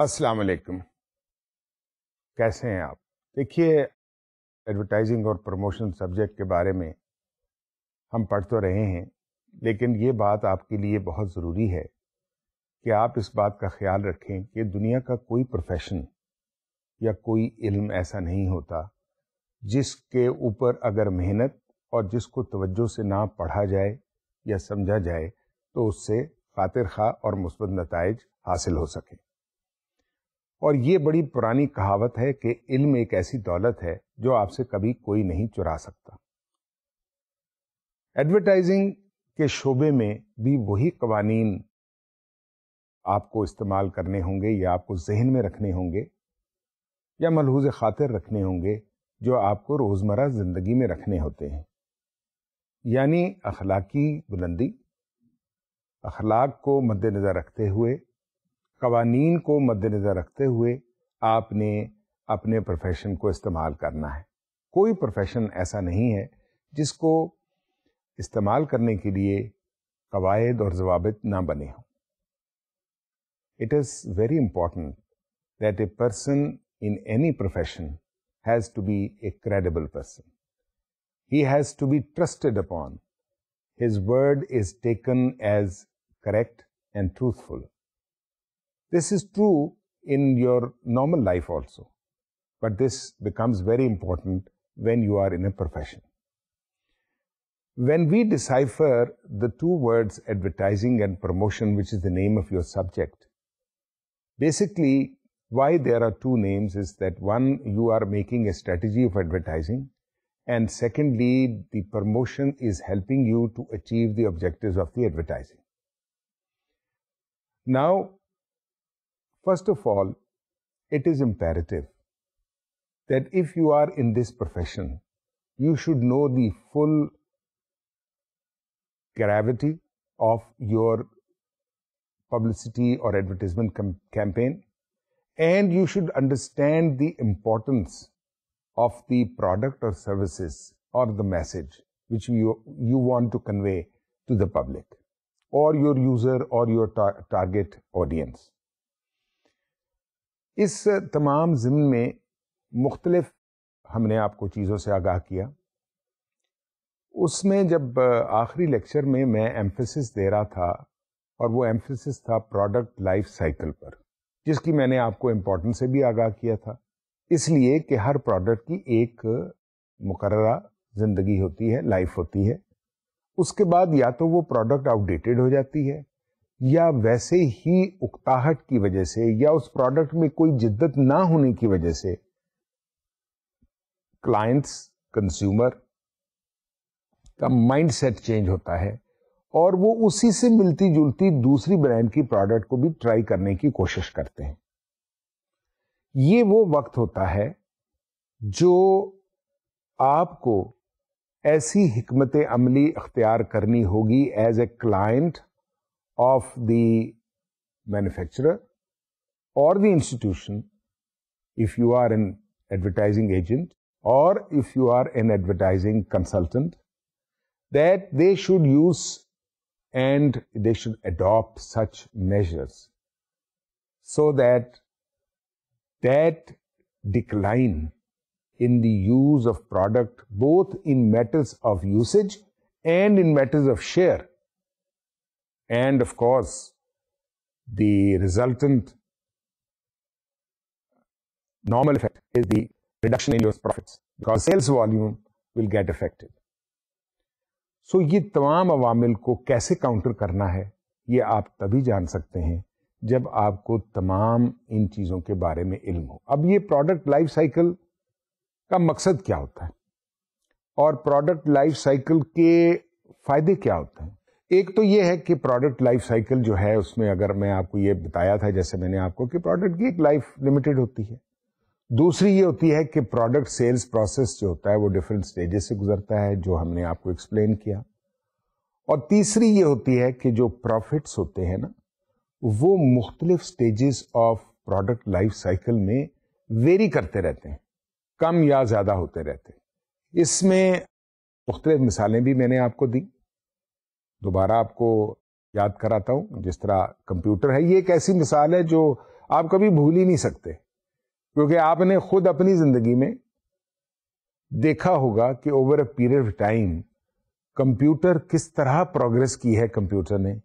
अस्सलाम वालेकुम कैसे हैं आप देखिए एडवर्टाइजिंग और प्रमोशन सब्जेक्ट के बारे में हम पढ़ तो रहे हैं लेकिन ये बात आपके लिए बहुत ज़रूरी है कि आप इस बात का ख्याल रखें कि दुनिया का कोई प्रोफेशन या कोई इल्म ऐसा नहीं होता जिसके ऊपर अगर मेहनत और जिसको तवज्जो से ना पढ़ा जाए या समझा जाए तो उससे खातिर खा और मुस्बत नतज हासिल हो सकें और ये बड़ी पुरानी कहावत है कि इल्म एक ऐसी दौलत है जो आपसे कभी कोई नहीं चुरा सकता एडवर्टाइजिंग के शोबे में भी वही कवानी आपको इस्तेमाल करने होंगे या आपको जहन में रखने होंगे या मलहूज खातिर रखने होंगे जो आपको रोज़मर्रा ज़िंदगी में रखने होते हैं यानी अखलाकी बुलंदी अखलाक को मद्देनज़र रखते हुए कवानीन को मद्देनज़र रखते हुए आपने अपने प्रोफेशन को इस्तेमाल करना है कोई प्रोफेशन ऐसा नहीं है जिसको इस्तेमाल करने के लिए कवायद और जवाबित ना बने हों it is very important that a person in any profession has to be a credible person. He has to be trusted upon. His word is taken as correct and truthful. This is true in your normal life also, but this becomes very important when you are in a profession. When we decipher the two words advertising and promotion, which is the name of your subject, basically why there are two names is that one, you are making a strategy of advertising, and secondly, the promotion is helping you to achieve the objectives of the advertising. Now, First of all, it is imperative that if you are in this profession, you should know the full gravity of your publicity or advertisement campaign, and you should understand the importance of the product or services or the message which you, you want to convey to the public or your user or your tar- target audience. इस तमाम gym में मुख्तलफ हमने आपको चीज़ों से आगाह किया उसमें जब आखिरी लेक्चर में मैं एम्फेसिस दे रहा था और वो एम्फेसिस था प्रोडक्ट लाइफ साइकिल पर जिसकी मैंने आपको इम्पोर्टेंस से भी आगाह किया था इसलिए कि हर प्रोडक्ट की एक मुकर्रा ज़िंदगी होती है लाइफ होती है उसके बाद या तो वो प्रोडक्ट आउटडेटेड हो जाती है या वैसे ही उकताहट की वजह से या उस प्रोडक्ट में कोई जिद्दत ना होने की वजह से क्लाइंट्स कंज्यूमर का माइंडसेट चेंज होता है और वो उसी से मिलती जुलती दूसरी ब्रांड की प्रोडक्ट को भी ट्राई करने की कोशिश करते हैं ये वो वक्त होता है जो आपको ऐसी हमत अमली अख्तियार करनी होगी as a client of the manufacturer or the institution if you are an advertising agent or if you are an advertising consultant that they should use and they should adopt such measures so that that decline in the use of product both in matters of usage and in matters of share and of course the resultant normal effect is the reduction in your profits because sales volume will get affected. So so, ये तमाम अवामिल को कैसे counter करना है ये आप तभी जान सकते हैं जब आपको तमाम इन चीज़ों के बारे में इल्म हो अब ये प्रोडक्ट लाइफ साइकिल का मकसद क्या होता है और प्रोडक्ट लाइफ साइकिल के फायदे क्या होते हैं एक तो ये है कि प्रोडक्ट लाइफ साइकिल जो है उसमें अगर मैं आपको ये बताया था जैसे मैंने आपको कि प्रोडक्ट की एक लाइफ लिमिटेड होती है दूसरी ये होती है कि प्रोडक्ट सेल्स प्रोसेस जो होता है वो डिफरेंट स्टेजेस से गुजरता है जो हमने आपको एक्सप्लेन किया और तीसरी ये होती है कि जो प्रॉफिट्स होते हैं ना वो मुख्तलिफ stages of product life cycle में वेरी करते रहते हैं कम या ज़्यादा होते रहते हैं इसमें मुख्तलिफ मिसालें भी मैंने आपको दी दोबारा आपको याद कराता हूँ जिस तरह कंप्यूटर है ये एक ऐसी मिसाल है जो आप कभी भूल ही नहीं सकते क्योंकि आपने खुद अपनी जिंदगी में देखा होगा कि over a period of time computer किस तरह प्रोग्रेस की है कंप्यूटर ने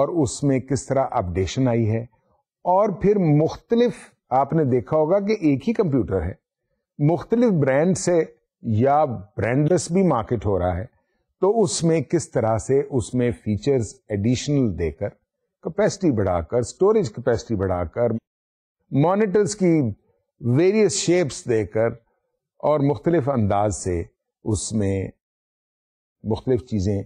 और उसमें किस तरह अपडेशन आई है और फिर मुख्तलिफ आपने देखा होगा कि एक ही कंप्यूटर है मुख्तलिफ ब्रांड से या ब्रांडलेस भी मार्केट हो रहा है तो उसमें किस तरह से उसमें फीचर्स एडिशनल देकर कैपेसिटी बढ़ाकर स्टोरेज कैपेसिटी बढ़ाकर मॉनिटर्स की वेरियस शेप्स देकर और मुख्तलिफ अंदाज से उसमें मुख्तलिफ चीज़ें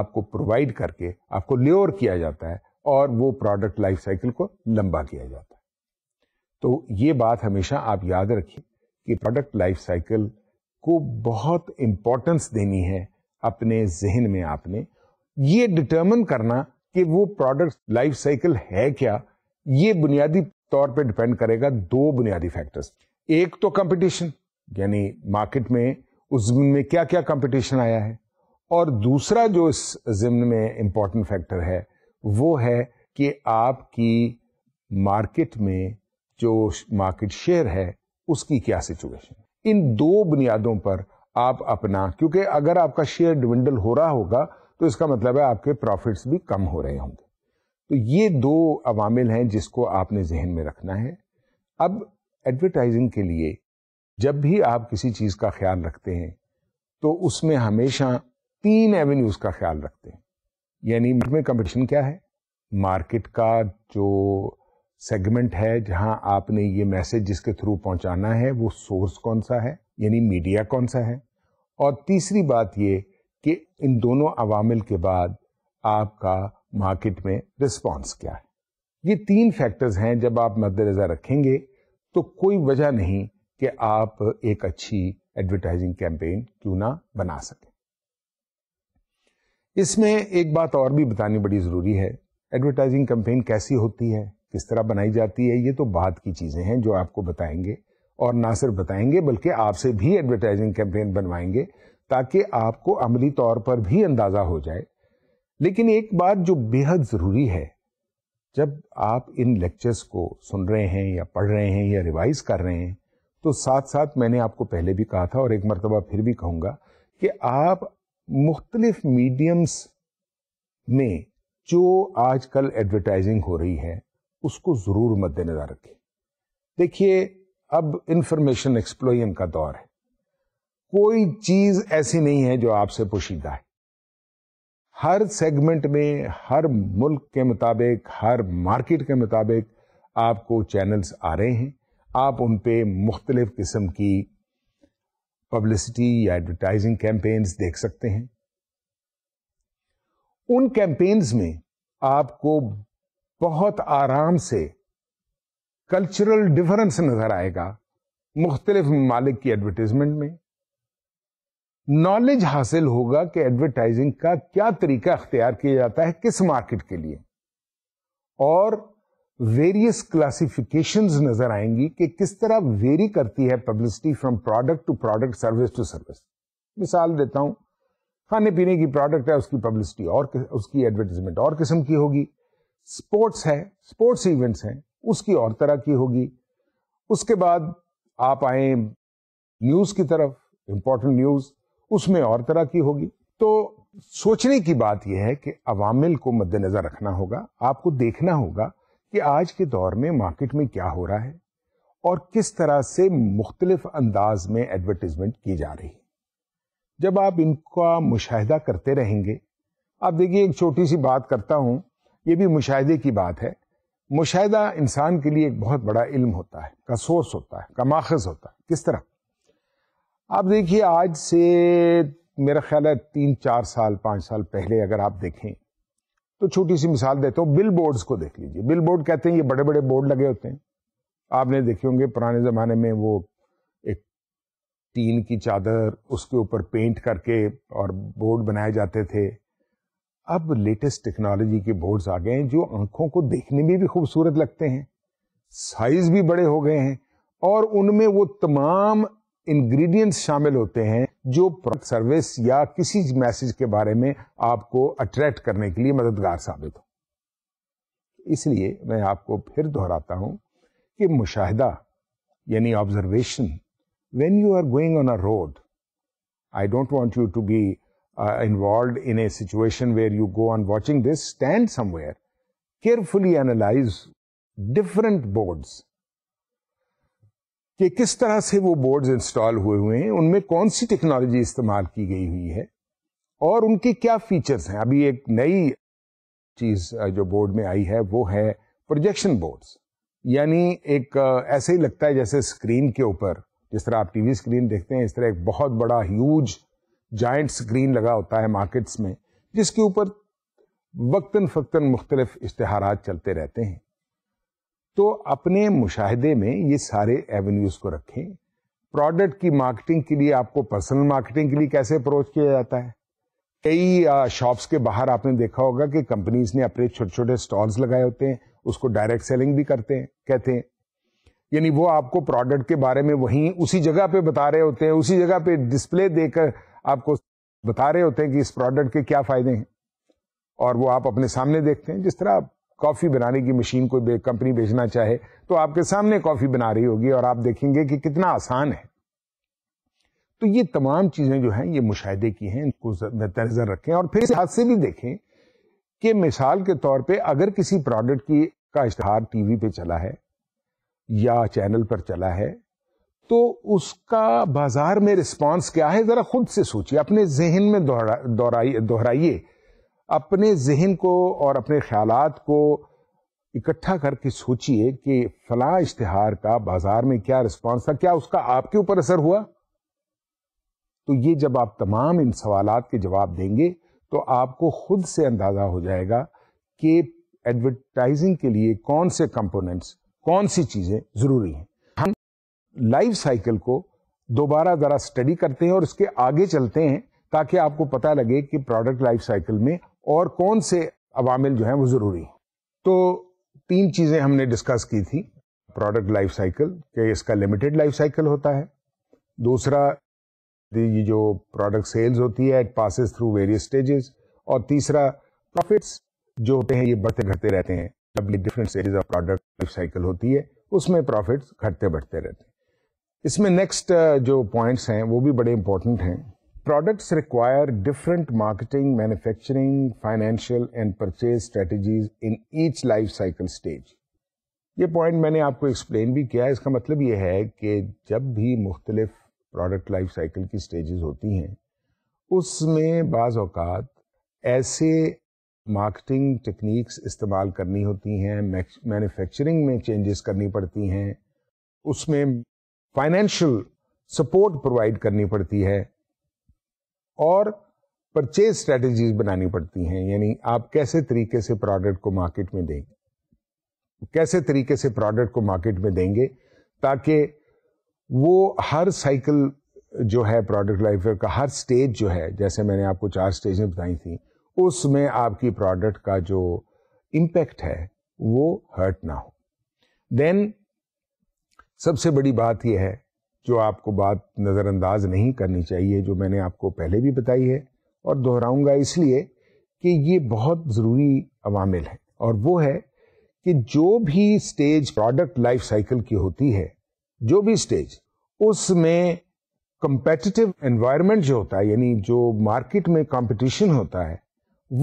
आपको प्रोवाइड करके आपको ल्योर किया जाता है और वो प्रोडक्ट लाइफ साइकिल को लंबा किया जाता है तो ये बात हमेशा आप याद रखिए कि प्रोडक्ट लाइफ साइकिल को बहुत इम्पोर्टेंस देनी है अपने जहन में आपने ये डिटर्मन करना कि वो प्रोडक्ट लाइफ साइकिल है क्या ये बुनियादी तौर पे डिपेंड करेगा दो बुनियादी फैक्टर्स एक तो कंपटीशन यानी मार्केट में उस जिम्न में क्या क्या कंपटीशन आया है और दूसरा जो इस जिम्न में इम्पोर्टेंट फैक्टर है वो है कि आपकी मार्केट में जो मार्केट शेयर है उसकी क्या सिचुएशन इन दो बुनियादों पर आप अपना क्योंकि अगर आपका शेयर डिविंडल हो रहा होगा तो इसका मतलब है आपके प्रॉफिट्स भी कम हो रहे होंगे तो ये दो अवामिल हैं जिसको आपने जहन में रखना है अब एडवर्टाइजिंग के लिए जब भी आप किसी चीज़ का ख्याल रखते हैं तो उसमें हमेशा तीन एवेन्यूज़ का ख्याल रखते हैं यानी में कंपटीशन क्या है मार्केट का जो सेगमेंट है जहां आपने ये मैसेज जिसके थ्रू पहुंचाना है वो सोर्स कौन सा है यानी मीडिया कौन सा है और तीसरी बात ये कि इन दोनों अवामिल के बाद आपका मार्केट में रिस्पॉन्स क्या है ये तीन फैक्टर्स हैं जब आप मद्देनजर रखेंगे तो कोई वजह नहीं कि आप एक अच्छी एडवर्टाइजिंग कैंपेन क्यों ना बना सकें इसमें एक बात और भी बतानी बड़ी ज़रूरी है एडवर्टाइजिंग कैंपेन कैसी होती है किस तरह बनाई जाती है ये तो बात की चीज़ें हैं जो आपको बताएंगे और ना सिर्फ बताएंगे बल्कि आपसे भी एडवर्टाइजिंग कैंपेन बनवाएंगे ताकि आपको अमली तौर पर भी अंदाज़ा हो जाए लेकिन एक बात जो बेहद ज़रूरी है जब आप इन लेक्चर्स को सुन रहे हैं या पढ़ रहे हैं या रिवाइज कर रहे हैं तो साथ साथ मैंने आपको पहले भी कहा था और एक मरतबा फिर भी कहूँगा कि आप मुख्तलिफ मीडियम्स में जो आजकल एडवर्टाइजिंग हो रही है उसको ज़रूर मद्देनज़र रखें देखिए अब इंफॉर्मेशन एक्सप्लोजन का दौर है कोई चीज ऐसी नहीं है जो आपसे पोशीदा है हर सेगमेंट में हर मुल्क के मुताबिक हर मार्केट के मुताबिक आपको चैनल्स आ रहे हैं आप उन पे मुख्तलिफ किस्म की पब्लिसिटी या एडवर्टाइजिंग कैंपेन्स देख सकते हैं उन कैंपेन्स में आपको बहुत आराम से कल्चरल डिफरेंस नजर आएगा मुख्तलिफ ममालिक की एडवर्टीजमेंट में नॉलेज हासिल होगा कि एडवर्टाइजिंग का क्या तरीका अख्तियार किया जाता है किस मार्केट के लिए और वेरियस क्लासिफिकेशंस नजर आएंगी कि किस तरह वेरी करती है publicity from product to product service to service मिसाल देता हूं खाने पीने की प्रोडक्ट है उसकी पब्लिसिटी और उसकी एडवर्टीजमेंट और किस्म की होगी स्पोर्ट्स है स्पोर्ट्स इवेंट्स हैं उसकी और तरह की होगी उसके बाद आप आए न्यूज़ की तरफ इम्पोर्टेंट न्यूज़ उसमें और तरह की होगी तो सोचने की बात यह है कि अवामिल को मद्देनज़र रखना होगा आपको देखना होगा कि आज के दौर में मार्केट में क्या हो रहा है और किस तरह से मुख्तलिफ अंदाज में एडवर्टीजमेंट की जा रही है जब आप इनका मुशाहिदा करते रहेंगे आप देखिए एक छोटी सी बात करता हूँ ये भी मुशाहिदे की बात है मुशाह इंसान के लिए एक बहुत बड़ा इल्म होता है का सोर्स होता है का माखज होता है किस तरह आप देखिए आज से मेरा ख्याल है तीन चार साल पांच साल पहले अगर आप देखें तो छोटी सी मिसाल देता हूँ बिल बोर्ड्स को देख लीजिए बिल बोर्ड कहते हैं ये बड़े बड़े बोर्ड लगे होते हैं आपने देखे होंगे पुराने ज़माने में वो एक टीन की चादर उसके ऊपर पेंट करके और बोर्ड बनाए जाते थे अब लेटेस्ट टेक्नोलॉजी के बोर्ड्स आ गए हैं जो आंखों को देखने में भी खूबसूरत लगते हैं साइज भी बड़े हो गए हैं और उनमें वो तमाम इंग्रेडिएंट्स शामिल होते हैं जो प्रोडक्ट सर्विस या किसी मैसेज के बारे में आपको अट्रैक्ट करने के लिए मददगार साबित हो इसलिए मैं आपको फिर दोहराता हूं कि मुशाहिदा यानी observation when you are going on a road I don't want you to be uh, involved in a situation where you go on watching this, stand somewhere, carefully analyze different boards कि किस तरह से वो boards install हुए हुए हैं उनमें कौन सी टेक्नोलॉजी इस्तेमाल की गई हुई है और उनके क्या फीचर्स हैं अभी एक नई चीज uh, जो बोर्ड में आई है वो है प्रोजेक्शन बोर्ड्स यानी एक uh, ऐसे ही लगता है जैसे स्क्रीन के ऊपर जिस तरह आप टीवी स्क्रीन देखते हैं इस तरह एक बहुत बड़ा ह्यूज जाइंट स्क्रीन लगा होता है मार्केट्स में जिसके ऊपर वक्ता फ़क्ता मुख्तलिफ इश्तहार चलते रहते हैं तो अपने मुशाहदे में ये सारे एवेन्यूज़ को रखें प्रोडक्ट की मार्केटिंग के लिए आपको पर्सनल मार्केटिंग के लिए कैसे अप्रोच किया जाता है कई शॉप्स के बाहर आपने देखा होगा कि कंपनीज ने अपने छोटे छोटे स्टॉल्स लगाए होते हैं उसको डायरेक्ट सेलिंग भी करते हैं कहते हैं यानी वो आपको प्रोडक्ट के बारे में वहीं उसी जगह पे बता रहे होते हैं उसी जगह पे डिस्प्ले देकर आपको बता रहे होते हैं कि इस प्रोडक्ट के क्या फ़ायदे हैं और वो आप अपने सामने देखते हैं जिस तरह आप कॉफ़ी बनाने की मशीन कोई कंपनी बेचना चाहे तो आपके सामने कॉफ़ी बना रही होगी और आप देखेंगे कि कितना आसान है तो ये तमाम चीज़ें जो हैं ये मुशाहे की हैं इनको नज़र रखें और फिर इस हाथ से भी देखें कि मिसाल के तौर पे अगर किसी प्रोडक्ट की का इश्तहार टीवी पे चला है या चैनल पर चला है तो उसका बाजार में रिस्पांस क्या है ज़रा खुद से सोचिए अपने जहन में दोहराइए दोहरा, अपने जहन को और अपने ख्याल को इकट्ठा करके सोचिए कि फला इश्तहार का बाजार में क्या रिस्पांस था क्या उसका आपके ऊपर असर हुआ तो ये जब आप तमाम इन सवालात के जवाब देंगे तो आपको खुद से अंदाज़ा हो जाएगा कि एडवर्टाइजिंग के लिए कौन से कंपोनेंट्स कौन सी चीज़ें ज़रूरी हैं लाइफ साइकिल को दोबारा ज़रा स्टडी करते हैं और उसके आगे चलते हैं ताकि आपको पता लगे कि प्रोडक्ट लाइफ साइकिल में और कौन से अवामिल जो हैं वो ज़रूरी हैं तो तीन चीज़ें हमने डिस्कस की थी प्रोडक्ट लाइफ साइकिल के इसका लिमिटेड लाइफ साइकिल होता है दूसरा ये जो प्रोडक्ट सेल्स होती है it passes through various stages और तीसरा प्रॉफिट्स जो होते हैं ये बढ़ते घटते रहते हैं जब ये different stages of product life cycle होती है उसमें प्रॉफिट्स घटते बढ़ते रहते हैं इसमें नेक्स्ट uh, जो पॉइंट्स हैं वो भी बड़े इंपॉर्टेंट हैं products require different marketing manufacturing financial and purchase strategies in each life cycle stage ये पॉइंट मैंने आपको एक्सप्लेन भी किया इसका मतलब ये है कि जब भी मुख्तलिफ प्रोडक्ट लाइफ साइकिल की स्टेजेस होती हैं उसमें बाज़ अवकात ऐसे मार्केटिंग टेक्निक्स इस्तेमाल करनी होती हैं मैन्युफैक्चरिंग में चेंजेस करनी पड़ती हैं उसमें फाइनेंशियल सपोर्ट प्रोवाइड करनी पड़ती है और परचेज स्ट्रेटजीज बनानी पड़ती हैं यानी आप कैसे तरीके से प्रोडक्ट को मार्केट में देंगे कैसे तरीके से प्रोडक्ट को मार्केट में देंगे ताकि वो हर साइकिल जो है प्रोडक्ट लाइफ का हर स्टेज जो है जैसे मैंने आपको चार स्टेजें बताई थी उसमें आपकी प्रोडक्ट का जो इम्पैक्ट है वो हर्ट ना हो देन सबसे बड़ी बात यह है जो आपको बात नज़रअंदाज नहीं करनी चाहिए जो मैंने आपको पहले भी बताई है और दोहराऊंगा इसलिए कि ये बहुत ज़रूरी अवामिल है और वो है कि जो भी स्टेज प्रोडक्ट लाइफ साइकिल की होती है जो भी स्टेज उसमें कंपेटिटिव एनवायरनमेंट जो होता है यानी जो मार्केट में कंपटीशन होता है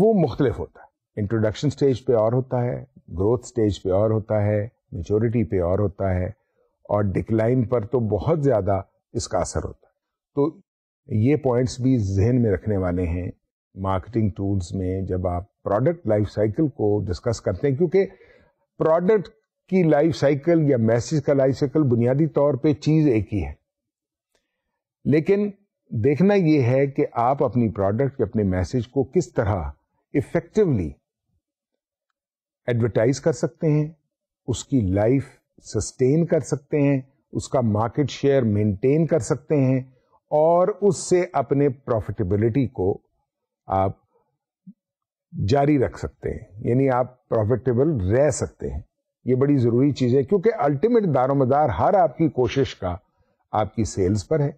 वो मुख्तलिफ होता है इंट्रोडक्शन स्टेज पे और होता है ग्रोथ स्टेज पे और होता है मेचोरिटी पे और होता है और डिक्लाइन पर तो बहुत ज़्यादा इसका असर होता है तो ये पॉइंट्स भी जहन में रखने वाले हैं मार्केटिंग टूल्स में जब आप प्रोडक्ट लाइफ साइकिल को डिस्कस करते हैं क्योंकि प्रोडक्ट की लाइफ साइकिल या मैसेज का लाइफ साइकिल बुनियादी तौर पे चीज़ एक ही है लेकिन देखना ये है कि आप अपनी प्रोडक्ट या अपने मैसेज को किस तरह इफेक्टिवली एडवर्टाइज कर सकते हैं उसकी लाइफ सस्टेन कर सकते हैं उसका मार्केट शेयर मेंटेन कर सकते हैं और उससे अपने प्रॉफिटेबिलिटी को आप जारी रख सकते हैं यानी आप प्रॉफिटेबल रह सकते हैं ये बड़ी ज़रूरी चीज़ है क्योंकि अल्टीमेट दारोमदार हर आपकी कोशिश का आपकी सेल्स पर है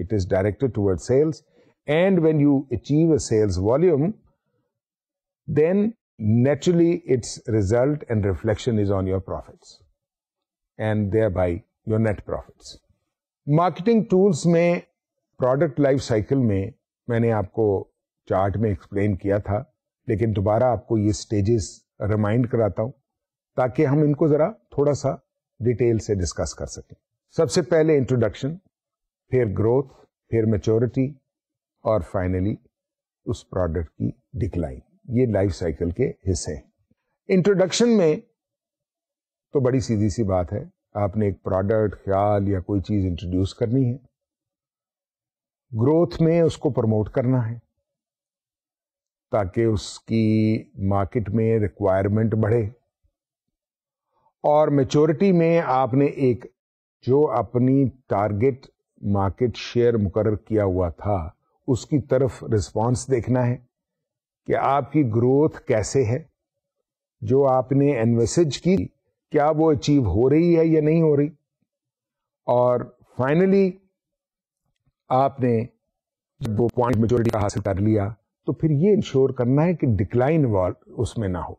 it is directed toward sales and when you achieve a sales volume then naturally its result and reflection is on your profits. And thereby your net profits marketing tools में product life cycle में मैंने आपको chart में explain किया था लेकिन दोबारा आपको ये स्टेजेस रिमाइंड कराता हूँ ताकि हम इनको ज़रा थोड़ा सा डिटेल से डिस्कस कर सकें सबसे पहले इंट्रोडक्शन फिर ग्रोथ फिर मेच्योरिटी और फाइनली उस प्रोडक्ट की डिक्लाइन ये लाइफ साइकिल के हिस्से हैं इंट्रोडक्शन में तो बड़ी सीधी सी बात है आपने एक प्रोडक्ट ख्याल या कोई चीज़ इंट्रोड्यूस करनी है ग्रोथ में उसको प्रमोट करना है ताकि उसकी मार्केट में रिक्वायरमेंट बढ़े और मेचोरिटी में आपने एक जो अपनी टारगेट मार्केट शेयर मुकर किया हुआ था उसकी तरफ रिस्पॉन्स देखना है कि आपकी ग्रोथ कैसे है जो आपने एनवेसेज की क्या वो अचीव हो रही है या नहीं हो रही और फाइनली आपने जब वो पॉइंट मेजोरिटी का हासिल कर लिया तो फिर ये इंश्योर करना है कि डिक्लाइन उसमें ना हो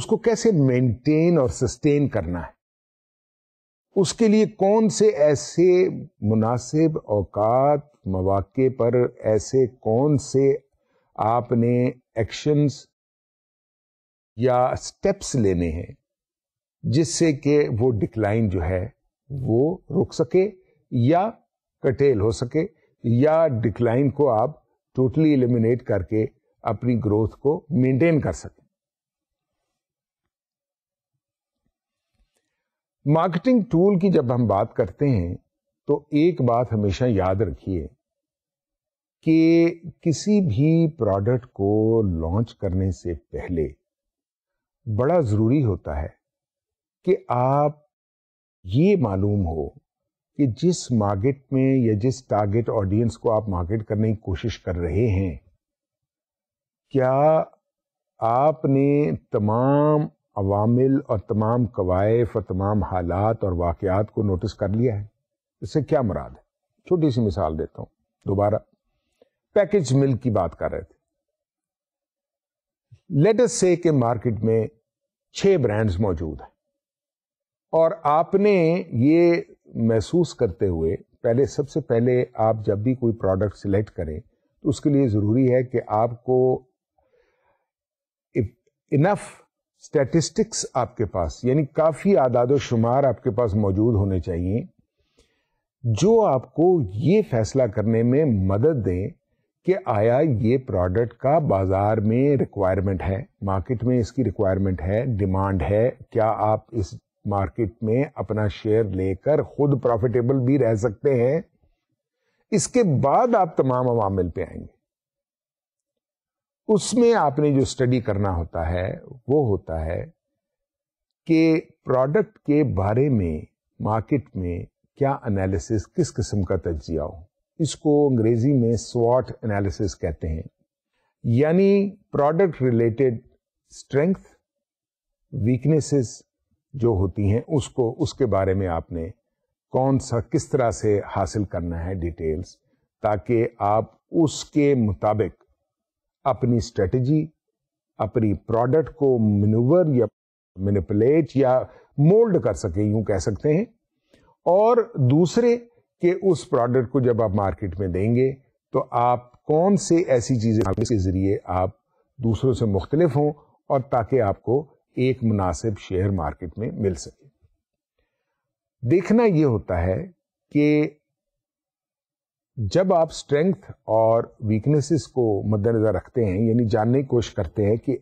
उसको कैसे मेंटेन और सस्टेन करना है उसके लिए कौन से ऐसे मुनासिब अवकात मौाक़े पर ऐसे कौन से आपने एक्शंस या स्टेप्स लेने हैं जिससे कि वो डिक्लाइन जो है वो रुक सके या कटेल हो सके या डिक्लाइन को आप टोटली एलिमिनेट करके अपनी ग्रोथ को मेंटेन कर सकें मार्केटिंग टूल की जब हम बात करते हैं तो एक बात हमेशा याद रखिए कि किसी भी प्रोडक्ट को लॉन्च करने से पहले बड़ा ज़रूरी होता है कि आप ये मालूम हो कि जिस मार्केट में या जिस टारगेट ऑडियंस को आप मार्केट करने की कोशिश कर रहे हैं क्या आपने तमाम अवामिल और तमाम कवायफ और तमाम हालात और वाकयात को नोटिस कर लिया है इससे क्या मुराद है छोटी सी मिसाल देता हूं दोबारा पैकेज मिल की बात कर रहे थे लेटस से के मार्केट में छह ब्रांड्स मौजूद हैं और आपने ये महसूस करते हुए पहले सबसे पहले आप जब भी कोई प्रोडक्ट सिलेक्ट करें तो उसके लिए ज़रूरी है कि आपको इनफ स्टैटिस्टिक्स आपके पास यानी काफ़ी आदाद शुमार आपके पास मौजूद होने चाहिए जो आपको ये फैसला करने में मदद दें कि आया ये प्रोडक्ट का बाज़ार में रिक्वायरमेंट है मार्केट में इसकी रिक्वायरमेंट है डिमांड है क्या आप इस मार्केट में अपना शेयर लेकर खुद प्रॉफिटेबल भी रह सकते हैं इसके बाद आप तमाम अवामिल पे आएंगे उसमें आपने जो स्टडी करना होता है वो होता है कि प्रोडक्ट के बारे में मार्केट में क्या एनालिसिस किस किस्म का तजिया हो इसको अंग्रेजी में स्वॉट एनालिसिस कहते हैं यानी प्रोडक्ट रिलेटेड स्ट्रेंथ वीकनेसेस जो होती हैं उसको उसके बारे में आपने कौन सा किस तरह से हासिल करना है डिटेल्स ताकि आप उसके मुताबिक अपनी स्ट्रेटजी अपनी प्रोडक्ट को मनूवर या मैनिपुलेट या मोल्ड कर सकें यूं कह सकते हैं और दूसरे कि उस प्रोडक्ट को जब आप मार्केट में देंगे तो आप कौन से ऐसी चीज़ें के ज़रिए आप दूसरों से मुख्तलिफ हों और ताकि आपको एक मुनासिब शेयर मार्केट में मिल सके देखना यह होता है कि जब आप स्ट्रेंथ और वीकनेसेस को मद्देनजर रखते हैं यानी जानने की कोशिश करते हैं कि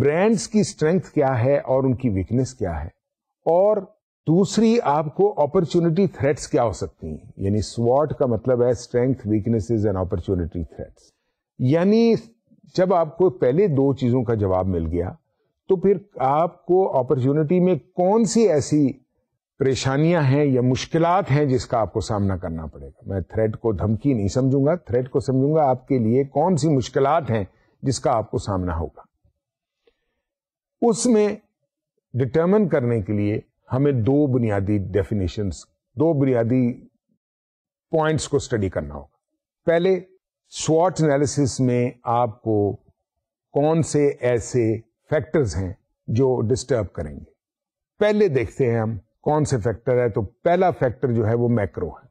ब्रांड्स की स्ट्रेंथ क्या है और उनकी वीकनेस क्या है और दूसरी आपको अपॉर्चुनिटी थ्रेट्स क्या हो सकती हैं यानी स्वॉट का मतलब है strength weaknesses and opportunity threats यानी जब आपको पहले दो चीजों का जवाब मिल गया तो फिर आपको अपॉर्चुनिटी में कौन सी ऐसी परेशानियां हैं या मुश्किलात हैं जिसका आपको सामना करना पड़ेगा मैं थ्रेड को धमकी नहीं समझूंगा थ्रेड को समझूंगा आपके लिए कौन सी मुश्किलात हैं जिसका आपको सामना होगा उसमें डिटर्मन करने के लिए हमें दो बुनियादी डेफिनेशन दो बुनियादी पॉइंट्स को स्टडी करना होगा पहले स्वॉट एनालिसिस में आपको कौन से ऐसे फैक्टर्स हैं जो डिस्टर्ब करेंगे पहले देखते हैं हम कौन से फैक्टर है तो पहला फैक्टर जो है वो मैक्रो है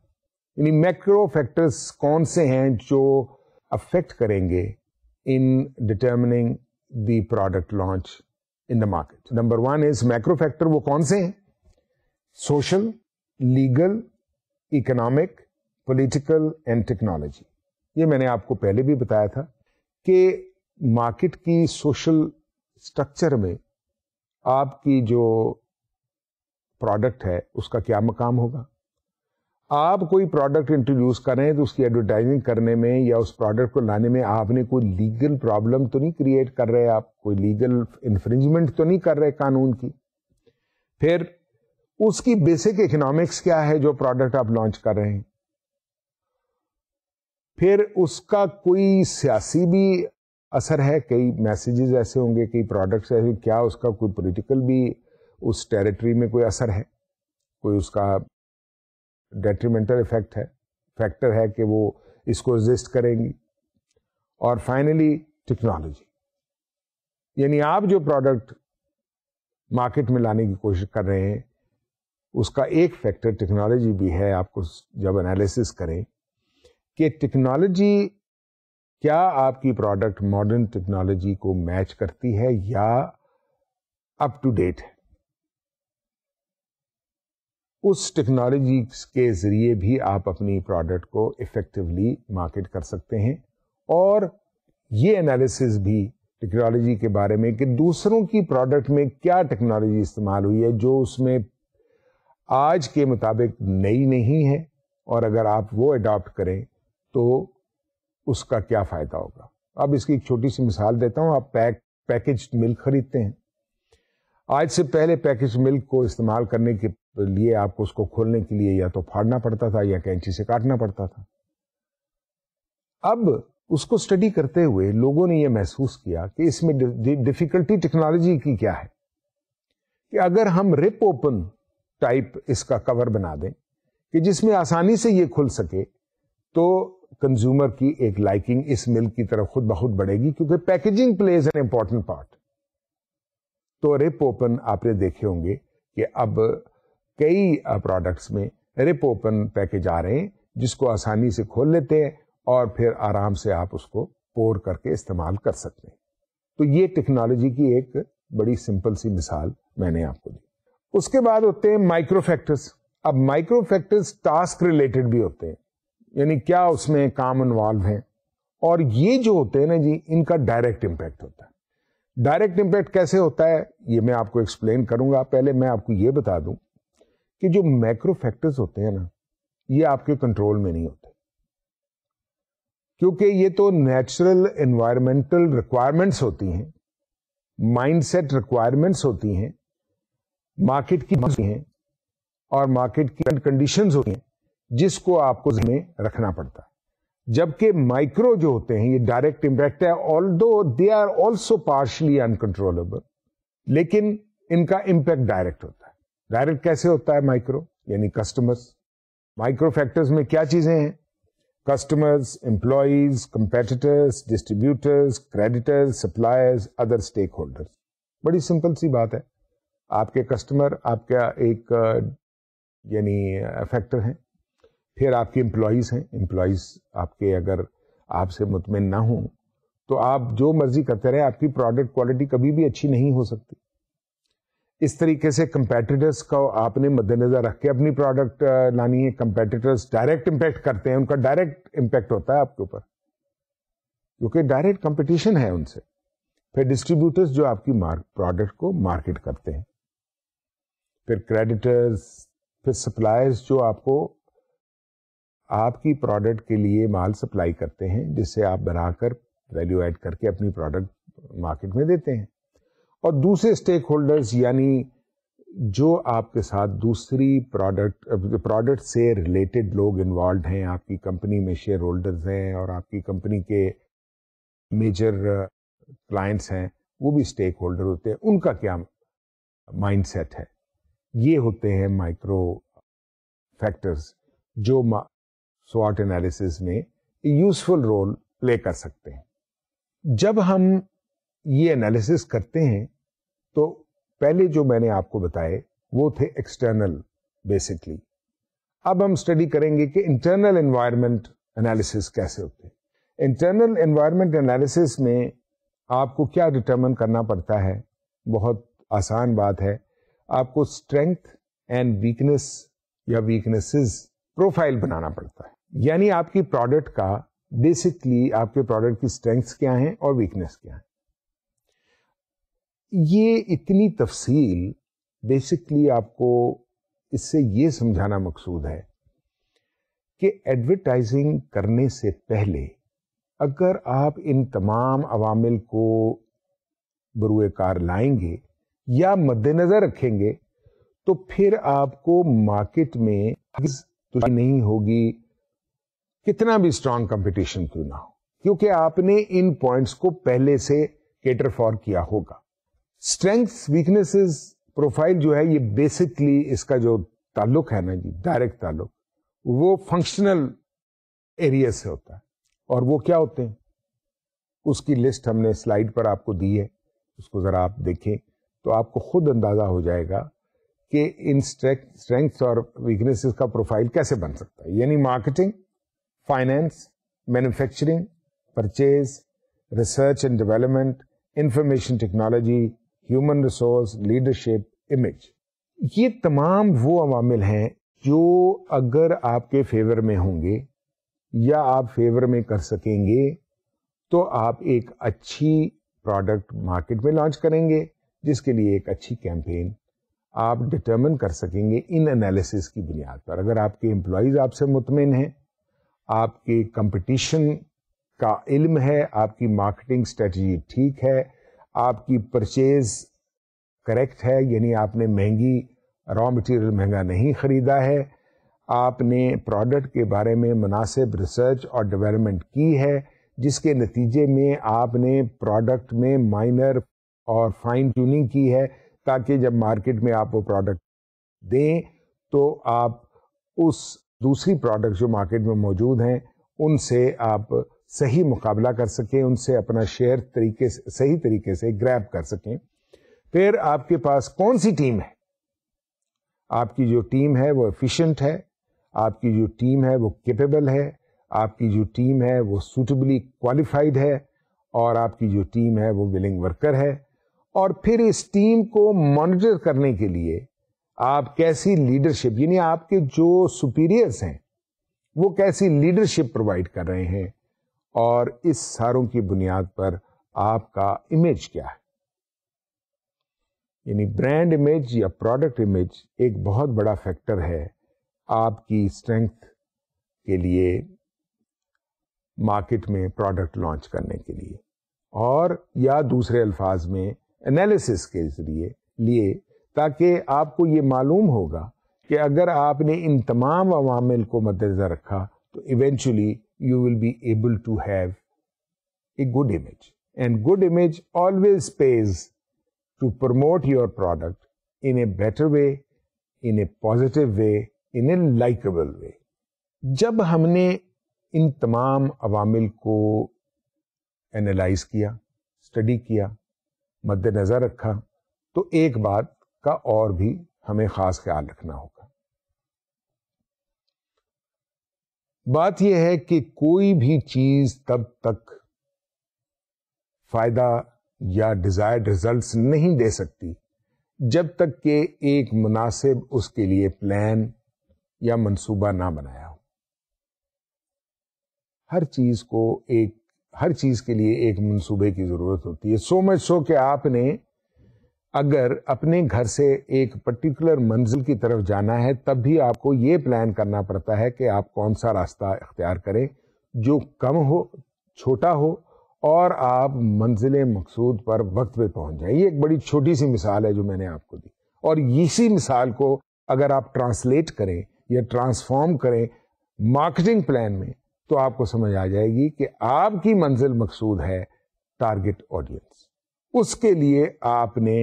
यानी मैक्रो फैक्टर्स कौन से हैं जो अफेक्ट करेंगे in determining the product launch in the market number one is macro factor वो कौन से हैं social legal economic political and technology ये मैंने आपको पहले भी बताया था कि मार्केट की सोशल स्ट्रक्चर में आपकी जो प्रोडक्ट है उसका क्या मकाम होगा आप कोई प्रोडक्ट इंट्रोड्यूस करें तो उसकी एडवर्टाइजिंग करने में या उस प्रोडक्ट को लाने में आपने कोई लीगल प्रॉब्लम तो नहीं क्रिएट कर रहे आप कोई लीगल इन्फ्रिंजमेंट तो नहीं कर रहे कानून की फिर उसकी बेसिक इकोनॉमिक्स क्या है जो प्रोडक्ट आप लॉन्च कर रहे हैं फिर उसका कोई सियासी भी असर है कई मैसेजेस ऐसे होंगे कई प्रोडक्ट्स ऐसे क्या उसका कोई पॉलिटिकल भी उस टेरिटरी में कोई असर है कोई उसका डेट्रीमेंटल इफेक्ट है फैक्टर है कि वो इसको रजिस्ट करेंगी और फाइनली टेक्नोलॉजी यानी आप जो प्रोडक्ट मार्केट में लाने की कोशिश कर रहे हैं उसका एक फैक्टर टेक्नोलॉजी भी है आपको जब एनालिसिस करें कि टेक्नोलॉजी क्या आपकी प्रोडक्ट मॉडर्न टेक्नोलॉजी को मैच करती है या अप टू डेट है उस टेक्नोलॉजी के ज़रिए भी आप अपनी प्रोडक्ट को इफ़ेक्टिवली मार्केट कर सकते हैं और ये एनालिसिस भी टेक्नोलॉजी के बारे में कि दूसरों की प्रोडक्ट में क्या टेक्नोलॉजी इस्तेमाल हुई है जो उसमें आज के मुताबिक नई नहीं है और अगर आप वो अडॉप्ट करें तो उसका क्या फायदा होगा अब इसकी एक छोटी सी मिसाल देता हूं आप पैक पैकेज मिल्क खरीदते हैं आज से पहले पैकेज मिल्क को इस्तेमाल करने के लिए आपको उसको खोलने के लिए या तो फाड़ना पड़ता था या कैंची से काटना पड़ता था अब उसको स्टडी करते हुए लोगों ने यह महसूस किया कि इसमें डिफिकल्टी टेक्नोलॉजी की क्या है कि अगर हम रिप ओपन टाइप इसका कवर बना दें कि जिसमें आसानी से यह खुल सके तो कंज्यूमर की एक लाइकिंग इस मिल्क की तरफ खुद बहुत बढ़ेगी क्योंकि packaging plays an important part तो रिप ओपन आपने देखे होंगे कि अब कई प्रोडक्ट्स में रिप ओपन पैकेज आ रहे हैं जिसको आसानी से खोल लेते हैं और फिर आराम से आप उसको पोर करके इस्तेमाल कर सकते हैं तो ये टेक्नोलॉजी की एक बड़ी सिंपल सी मिसाल मैंने आपको दी उसके बाद होते हैं माइक्रो फैक्टर्स अब माइक्रो फैक्टर्स टास्क रिलेटेड भी होते हैं यानी क्या उसमें काम इन्वॉल्व हैं और ये जो होते हैं ना जी इनका डायरेक्ट इम्पैक्ट होता है डायरेक्ट इम्पैक्ट कैसे होता है ये मैं आपको एक्सप्लेन करूंगा पहले मैं आपको ये बता दूं कि जो मैक्रो फैक्टर्स होते हैं ना ये आपके कंट्रोल में नहीं होते क्योंकि ये तो नेचुरल एनवायरमेंटल रिक्वायरमेंट्स होती हैं माइंडसेट रिक्वायरमेंट्स होती हैं मार्केट की होती हैं और मार्केट की कंडीशंस होती हैं जिसको आपको में रखना पड़ता है जबकि माइक्रो जो होते हैं ये डायरेक्ट इम्पैक्ट है although they are also partially uncontrollable लेकिन इनका इम्पैक्ट डायरेक्ट होता है डायरेक्ट कैसे होता है माइक्रो यानी कस्टमर्स माइक्रो फैक्टर्स में क्या चीजें हैं customers employees competitors distributors creditors suppliers other stakeholders बड़ी सिंपल सी बात है आपके कस्टमर आपका एक यानी फैक्टर है फिर आपके एम्प्लॉयज़ हैं एम्प्लॉयज़ आपके अगर आपसे मुतमिन ना हो तो आप जो मर्ज़ी करते रहे आपकी प्रोडक्ट क्वालिटी कभी भी अच्छी नहीं हो सकती इस तरीके से कंपेटिटर्स को आपने मद्देनज़र रख के अपनी प्रोडक्ट लानी है कंपेटिटर्स डायरेक्ट इंपैक्ट करते हैं उनका डायरेक्ट इंपैक्ट होता है आपके ऊपर क्योंकि डायरेक्ट कंपटीशन है उनसे फिर डिस्ट्रीब्यूटर्स जो आपकी प्रोडक्ट को मार्केट करते हैं फिर क्रेडिटर्स फिर सप्लायर्स जो आपको आपकी प्रोडक्ट के लिए माल सप्लाई करते हैं जिससे आप बनाकर वैल्यू ऐड करके अपनी प्रोडक्ट मार्केट में देते हैं और दूसरे स्टेक होल्डर्स यानी जो आपके साथ दूसरी प्रोडक्ट प्रोडक्ट से रिलेटेड लोग इन्वॉल्व हैं आपकी कंपनी में शेयर होल्डर्स हैं और आपकी कंपनी के मेजर क्लाइंट्स हैं वो भी स्टेक होल्डर होते हैं उनका क्या माइंडसेट है ये होते हैं माइक्रो फैक्टर्स जो स्वाट एनालिसिस में यूजफुल रोल प्ले कर सकते हैं जब हम ये एनालिसिस करते हैं तो पहले जो मैंने आपको बताए वो थे एक्सटर्नल बेसिकली अब हम स्टडी करेंगे कि इंटरनल एनवायरनमेंट एनालिसिस कैसे होते हैं इंटरनल एनवायरनमेंट एनालिसिस में आपको क्या डिटर्मन करना पड़ता है बहुत आसान बात है आपको स्ट्रेंथ एंड वीकनेस या वीकनेसेस प्रोफाइल बनाना पड़ता है यानी आपकी प्रोडक्ट का बेसिकली आपके प्रोडक्ट की स्ट्रेंथ्स क्या हैं और वीकनेस क्या है ये इतनी तफसील बेसिकली आपको इससे ये समझाना मकसूद है कि एडवर्टाइजिंग करने से पहले अगर आप इन तमाम अवामिल को बरुए कार लाएंगे या मद्देनज़र रखेंगे तो फिर आपको मार्केट में तो नहीं होगी कितना भी स्ट्रांग कंपटीशन क्यों ना हो क्योंकि आपने इन पॉइंट्स को पहले से केटर फॉर किया होगा स्ट्रेंथ वीकनेसेस प्रोफाइल जो है ये बेसिकली इसका जो ताल्लुक है ना जी डायरेक्ट ताल्लुक वो फंक्शनल एरिया से होता है और वो क्या होते हैं उसकी लिस्ट हमने स्लाइड पर आपको दी है उसको ज़रा आप देखें तो आपको खुद अंदाज़ा हो जाएगा कि इन स्ट्रेंथ्स और वीकनेसेस का प्रोफाइल कैसे बन सकता है यानी marketing finance manufacturing purchase research and development information technology human resource leadership image ये तमाम वो अवामिल हैं जो अगर आपके फेवर में होंगे या आप फेवर में कर सकेंगे तो आप एक अच्छी प्रोडक्ट मार्केट में लॉन्च करेंगे जिसके लिए एक अच्छी कैंपेन आप डिटर्मन कर सकेंगे इन एनालिसिस की बुनियाद पर अगर आपके एम्प्लॉयज़ आपसे मुतमिन हैं आपके कंपटीशन का इल्म है आपकी मार्केटिंग स्ट्रेटजी ठीक है आपकी परचेज करेक्ट है यानी आपने महंगी रॉ मटेरियल महंगा नहीं ख़रीदा है आपने प्रोडक्ट के बारे में मुनासिब रिसर्च और डेवलपमेंट की है जिसके नतीजे में आपने प्रोडक्ट में माइनर और फाइन ट्यूनिंग की है ताकि जब मार्केट में आप वो प्रोडक्ट दें तो आप उस दूसरी प्रोडक्ट जो मार्केट में मौजूद हैं उनसे आप सही मुकाबला कर सकें उनसे अपना शेयर तरीके से सही तरीके से ग्रैब कर सकें फिर आपके पास कौन सी टीम है आपकी जो टीम है वो एफिशिएंट है आपकी जो टीम है वो कैपेबल है आपकी जो टीम है वो सूटेबली क्वालिफाइड है और आपकी जो टीम है वो विलिंग वर्कर है और फिर इस टीम को मॉनिटर करने के लिए आप कैसी लीडरशिप यानी आपके जो सुपीरियर्स हैं वो कैसी लीडरशिप प्रोवाइड कर रहे हैं और इस सारों की बुनियाद पर आपका इमेज क्या है यानी ब्रांड इमेज या प्रोडक्ट इमेज एक बहुत बड़ा फैक्टर है आपकी स्ट्रेंथ के लिए मार्केट में प्रोडक्ट लॉन्च करने के लिए और या दूसरे अल्फाज में एनालिसिस के जरिए लिए ताकि आपको ये मालूम होगा कि अगर आपने इन तमाम अवामिल को मद्देनजर रखा तो eventually you will be able to have a good image and good image always pays to promote your product in a better way in a positive way in a likable way जब हमने इन तमाम अवामिल को analyse किया study किया मद्देनज़र रखा तो एक बात का और भी हमें खास ख्याल रखना होगा बात यह है कि कोई भी चीज तब तक फायदा या डिजायर्ड रिजल्ट नहीं दे सकती जब तक के एक मुनासिब उसके लिए प्लान या मंसूबा ना बनाया हो हर चीज को एक हर चीज के लिए एक मंसूबे की जरूरत होती है सो मच सो कि आपने अगर अपने घर से एक पर्टिकुलर मंजिल की तरफ जाना है तब भी आपको ये प्लान करना पड़ता है कि आप कौन सा रास्ता इख्तियार करें जो कम हो छोटा हो और आप मंजिल मकसूद पर वक्त पे पहुंच जाए ये एक बड़ी छोटी सी मिसाल है जो मैंने आपको दी और इसी मिसाल को अगर आप ट्रांसलेट करें या ट्रांसफॉर्म करें मार्केटिंग प्लान में तो आपको समझ आ जाएगी कि आपकी मंजिल मकसूद है टारगेट ऑडियंस उसके लिए आपने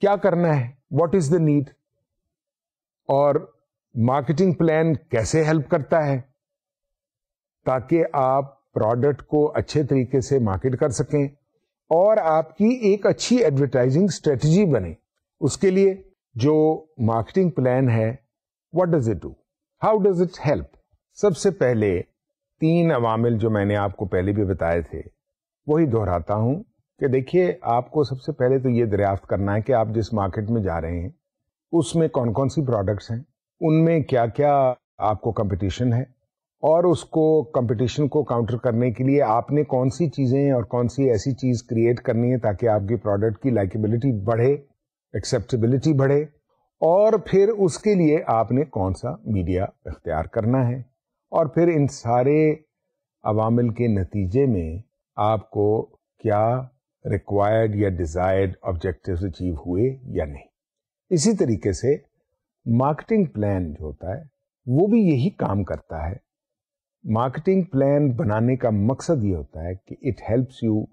क्या करना है वॉट इज द नीड और मार्केटिंग प्लान कैसे हेल्प करता है ताकि आप प्रोडक्ट को अच्छे तरीके से मार्केट कर सकें और आपकी एक अच्छी एडवर्टाइजिंग स्ट्रेटजी बने उसके लिए जो मार्केटिंग प्लान है what does it do how does it help सबसे पहले तीन अवामिल जो मैंने आपको पहले भी बताए थे वही दोहराता हूँ कि देखिए आपको सबसे पहले तो ये दरियाफ्त करना है कि आप जिस मार्केट में जा रहे हैं उसमें कौन कौन सी प्रोडक्ट्स हैं उनमें क्या क्या आपको कंपटीशन है और उसको कंपटीशन को काउंटर करने के लिए आपने कौन सी चीज़ें और कौन सी ऐसी चीज़ क्रिएट करनी है ताकि आपकी प्रोडक्ट की लाइकेबिलिटी बढ़े एक्सेप्टेबिलिटी बढ़े और फिर उसके लिए आपने कौन सा मीडिया इख्तियार करना है और फिर इन सारे अवामिल के नतीजे में आपको क्या रिक्वायर्ड या डिज़ायर्ड ऑब्जेक्टिव्स अचीव हुए या नहीं इसी तरीके से मार्केटिंग प्लान जो होता है वो भी यही काम करता है मार्केटिंग प्लान बनाने का मकसद ये होता है कि it helps you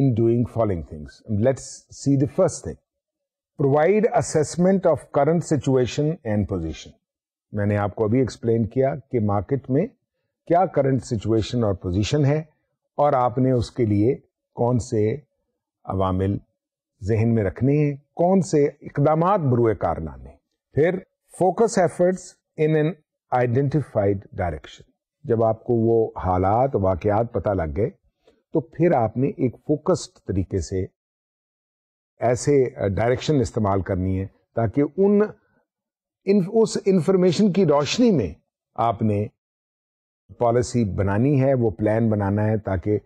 in doing following things let's see the first thing provide assessment of current situation and position मैंने आपको अभी एक्सप्लेन किया कि मार्केट में क्या करंट सिचुएशन और पोजीशन है और आपने उसके लिए कौन से अवामिल जहन में रखने हैं कौन से इकदाम बरूए कार लाने फिर focus efforts in an identified direction जब आपको वो हालात वाकयात पता लग गए तो फिर आपने एक फोकस्ड तरीके से ऐसे डायरेक्शन इस्तेमाल करनी है ताकि उन इन उस इंफॉर्मेशन की रोशनी में आपने पॉलिसी बनानी है वो प्लान बनाना है ताकि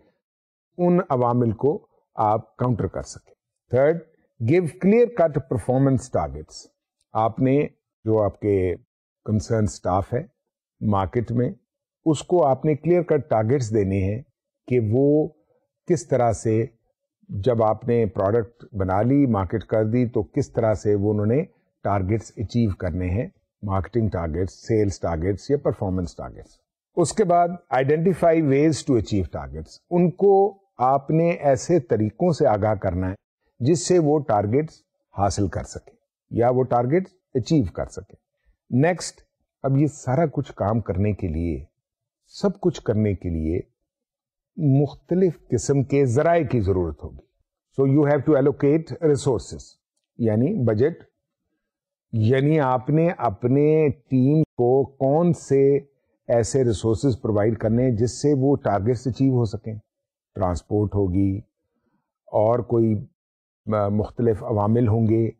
उन अवामिल को आप काउंटर कर सकें third give clear cut performance targets आपने जो आपके कंसर्न स्टाफ है मार्केट में उसको आपने क्लियर कट टारगेट्स देने हैं कि वो किस तरह से जब आपने प्रोडक्ट बना ली मार्केट कर दी तो किस तरह से वो उन्होंने टारगेट्स अचीव करने हैं मार्केटिंग टारगेट्स सेल्स टारगेट्स या परफॉर्मेंस टारगेट्स उसके बाद identify ways to achieve targets उनको आपने ऐसे तरीकों से आगाह करना है जिससे वो टारगेट्स हासिल कर सके या वो टारगेट्स अचीव कर सके नेक्स्ट अब ये सारा कुछ काम करने के लिए सब कुछ करने के लिए मुख्तलिफ किस्म के ज़राए की ज़रूरत होगी so you have to allocate resource यानी बजट यानी आपने अपने टीम को कौन से ऐसे रिसोर्सेज प्रोवाइड करने हैं जिससे वो टारगेट्स अचीव हो सकें ट्रांसपोर्ट होगी और कोई मुख्तलिफ अवामिल होंगे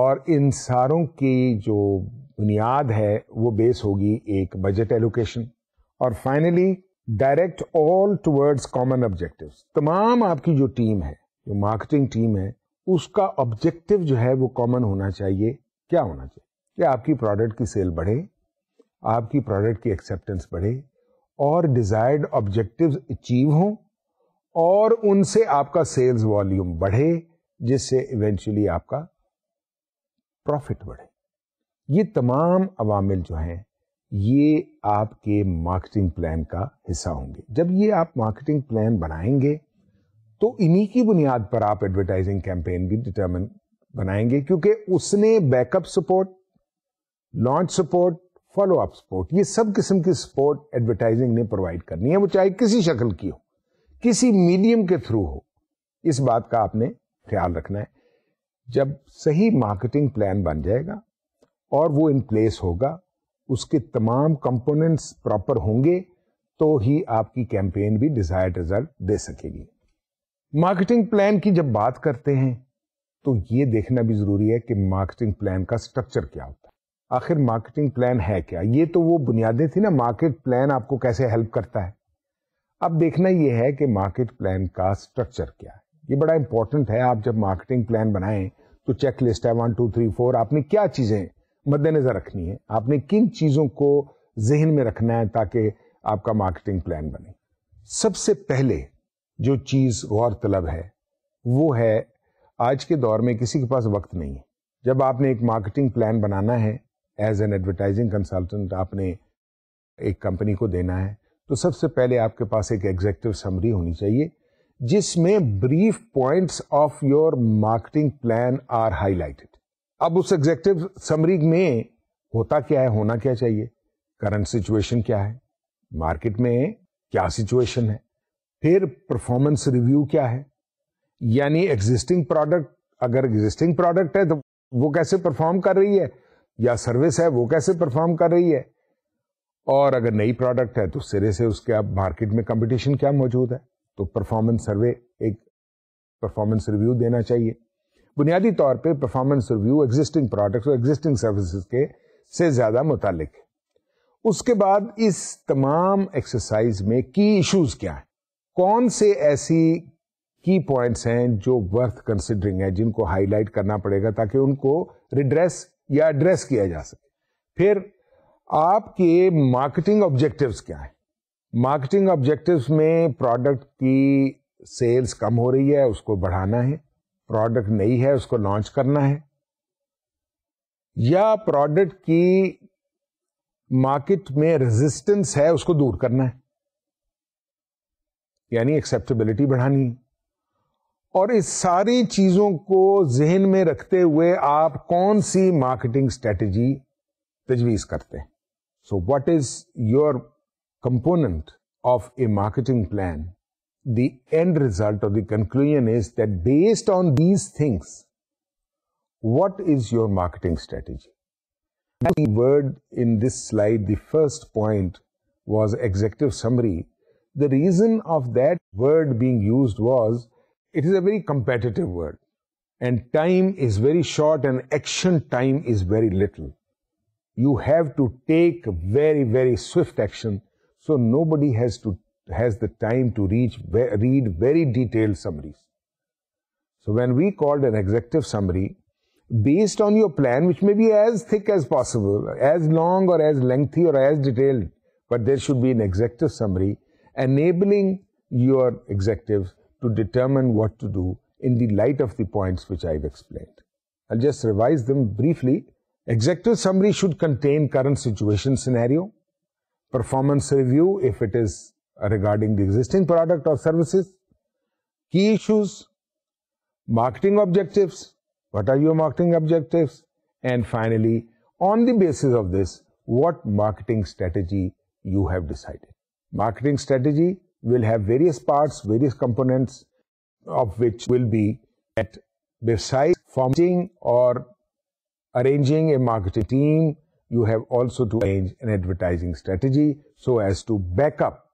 और इन सारों की जो बुनियाद है वो बेस होगी एक बजट एलोकेशन और finally direct all towards common objectives तमाम आपकी जो टीम है जो मार्केटिंग टीम है उसका ऑब्जेक्टिव जो है वो कॉमन होना चाहिए क्या होना चाहिए कि आपकी प्रोडक्ट की सेल बढ़े आपकी प्रोडक्ट की एक्सेप्टेंस बढ़े और डिजायर्ड ऑब्जेक्टिव अचीव हों और उनसे आपका सेल्स वॉल्यूम बढ़े जिससे इवेंचुअली आपका प्रॉफिट बढ़े ये तमाम अवामिल जो हैं ये आपके मार्केटिंग प्लान का हिस्सा होंगे जब ये आप मार्केटिंग प्लान बनाएंगे तो इन्हीं की बुनियाद पर आप एडवर्टाइजिंग कैंपेन भी डिटर्मिन बनाएंगे क्योंकि उसने backup support launch support follow up support ये सब किस्म की सपोर्ट एडवर्टाइजिंग ने प्रोवाइड करनी है वो चाहे किसी शक्ल की हो किसी मीडियम के थ्रू हो इस बात का आपने ख्याल रखना है जब सही मार्केटिंग प्लान बन जाएगा और वो इन प्लेस होगा उसके तमाम कंपोनेंट्स प्रॉपर होंगे तो ही आपकी कैंपेन भी डिजायर्ड रिजल्ट दे सकेगी मार्केटिंग प्लान की जब बात करते हैं तो ये देखना भी ज़रूरी है कि मार्केटिंग प्लान का स्ट्रक्चर क्या होता है आखिर मार्केटिंग प्लान है क्या ये तो वो बुनियादें थी ना मार्केट प्लान आपको कैसे हेल्प करता है अब देखना यह है कि मार्केट प्लान का स्ट्रक्चर क्या है ये बड़ा इंपॉर्टेंट है आप जब मार्केटिंग प्लान बनाएं तो चेक लिस्ट है वन टू थ्री फोर आपने क्या चीज़ें मद्देनज़र रखनी है आपने किन चीज़ों को जहन में रखना है ताकि आपका मार्केटिंग प्लान बने सबसे पहले जो चीज़ गौरतलब है वो है आज के दौर में किसी के पास वक्त नहीं है जब आपने एक मार्केटिंग प्लान बनाना है एज एन एडवर्टाइजिंग कंसल्टेंट आपने एक कंपनी को देना है तो सबसे पहले आपके पास एक एग्जेक्टिव समरी होनी चाहिए जिसमें brief points of your marketing plan are highlighted अब उस एग्जेक्टिव समरी में होता क्या है होना क्या चाहिए करंट सिचुएशन क्या है मार्केट में क्या सिचुएशन है फिर परफॉर्मेंस रिव्यू क्या है यानी एग्जिस्टिंग प्रोडक्ट अगर एग्जिस्टिंग प्रोडक्ट है तो वो कैसे परफॉर्म कर रही है या सर्विस है वो कैसे परफॉर्म कर रही है और अगर नई प्रोडक्ट है तो सिरे से उसके अब मार्केट में कंपटीशन क्या मौजूद है तो परफॉर्मेंस सर्वे एक परफॉर्मेंस रिव्यू देना चाहिए बुनियादी तौर पे परफॉर्मेंस रिव्यू एग्जिस्टिंग प्रोडक्ट्स और एग्जिस्टिंग सर्विसेज के से ज़्यादा मुतलिक है उसके बाद इस तमाम एक्सरसाइज में की इश्यूज क्या है कौन से ऐसी की पॉइंट्स हैं जो वर्थ कंसिडरिंग है जिनको हाईलाइट करना पड़ेगा ताकि उनको रिड्रेस या एड्रेस किया जा सके फिर आपके मार्केटिंग ऑब्जेक्टिव्स क्या है मार्केटिंग ऑब्जेक्टिव्स में प्रोडक्ट की सेल्स कम हो रही है उसको बढ़ाना है प्रोडक्ट नई है उसको लॉन्च करना है या प्रोडक्ट की मार्केट में रेजिस्टेंस है उसको दूर करना है यानी एक्सेप्टेबिलिटी बढ़ानी और इस सारी चीज़ों को जहन में रखते हुए आप कौन सी मार्केटिंग स्ट्रेटजी तजवीज़ करते हैं so what is your component of a marketing plan the end result और the conclusion is that based on these things what is your marketing strategy The word in this slide, the first point was executive summary The reason of that word being used was it is a very competitive word and time is very short and action time is very little. You have to take very, very swift action. So nobody has to, has the time to reach, read very detailed summaries. So when we called an executive summary, based on your plan, which may be as thick as possible, as long or as lengthy or as detailed, but there should be an executive summary enabling your executives to determine what to do in the light of the points which I've explained. I'll just revise them briefly. Executive summary should contain current situation scenario, performance review if it is regarding the existing product or services, key issues, marketing objectives, what are your marketing objectives, and finally, on the basis of this, what marketing strategy you have decided. Marketing strategy will have various parts, various components of which will be at besides forming or arranging a marketing team, you have also to arrange an advertising strategy so as to back up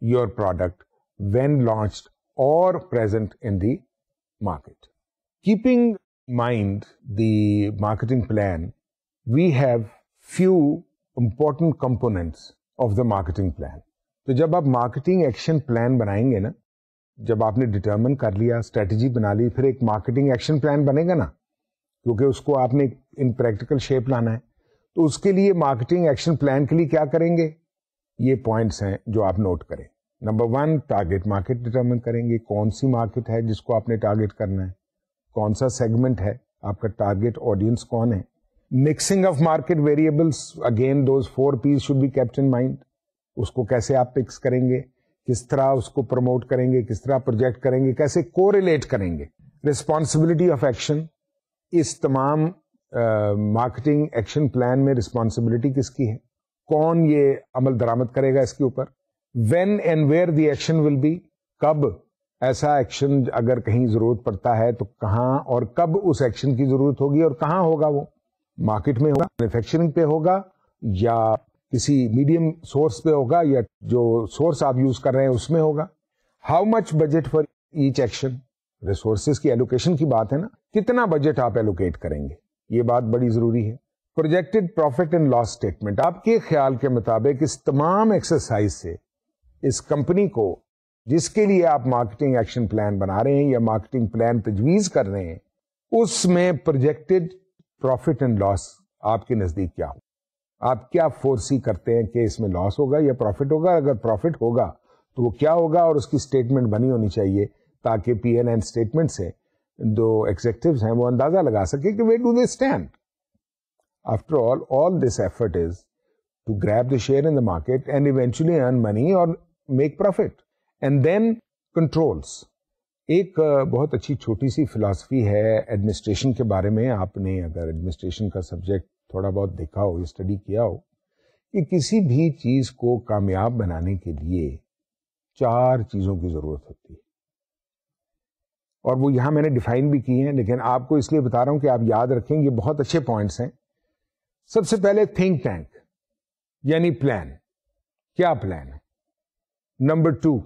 your product when launched or present in the market. Keeping mind the marketing plan, we have few important components of the marketing plan. तो जब आप marketing action plan बनाएंगे ना जब आपने determine कर लिया strategy बना ली फिर एक मार्केटिंग एक्शन प्लान बनेगा ना क्योंकि उसको आपने इन प्रैक्टिकल शेप लाना है तो उसके लिए मार्केटिंग एक्शन प्लान के लिए क्या करेंगे ये पॉइंट्स हैं जो आप नोट करें number one target market determine करेंगे कौन सी मार्केट है जिसको आपने टारगेट करना है कौन सा सेगमेंट है आपका टारगेट ऑडियंस कौन है mixing of market variables again those four Ps should be kept in mind उसको कैसे आप पिक्स करेंगे किस तरह उसको प्रमोट करेंगे किस तरह प्रोजेक्ट करेंगे कैसे कोरिलेट करेंगे रिस्पॉन्सिबिलिटी ऑफ एक्शन इस तमाम मार्केटिंग एक्शन प्लान में रिस्पॉन्सिबिलिटी किसकी है कौन ये अमल दरामद करेगा इसके ऊपर when and where the action will be कब ऐसा एक्शन अगर कहीं जरूरत पड़ता है तो कहाँ और कब उस एक्शन की जरूरत होगी और कहाँ होगा वो मार्केट में होगा मैन्युफैक्चरिंग पे होगा या किसी मीडियम सोर्स पे होगा या जो सोर्स आप यूज कर रहे हैं उसमें होगा how much budget for each action resources की एलोकेशन की बात है ना कितना बजट आप एलोकेट करेंगे ये बात बड़ी जरूरी है projected profit and loss statement आपके ख्याल के मुताबिक इस तमाम एक्सरसाइज से इस कंपनी को जिसके लिए आप मार्केटिंग एक्शन प्लान बना रहे हैं या मार्केटिंग प्लान तजवीज कर रहे हैं उसमें प्रोजेक्टेड प्रॉफिट एंड लॉस आपके नजदीक क्या हो आप क्या फोरसी करते हैं कि इसमें लॉस होगा या प्रॉफिट होगा अगर प्रॉफिट होगा तो वो क्या होगा और उसकी स्टेटमेंट बनी होनी चाहिए ताकि पी एन एन स्टेटमेंट से जो एग्जेक्टिव हैं वो अंदाजा लगा सके कि where do they stand after all all this effort is to grab the share in the market and eventually earn money और make profit and then controls एक बहुत अच्छी छोटी सी फिलॉसफी है एडमिनिस्ट्रेशन के बारे में आपने अगर एडमिनिस्ट्रेशन का सब्जेक्ट थोड़ा बहुत देखा हो स्टडी किया हो कि किसी भी चीज को कामयाब बनाने के लिए चार चीजों की जरूरत होती है और वो यहां मैंने डिफाइन भी की है लेकिन आपको इसलिए बता रहा हूं कि आप याद रखें ये बहुत अच्छे पॉइंट्स हैं सबसे पहले थिंक टैंक यानी प्लान क्या प्लान है नंबर टू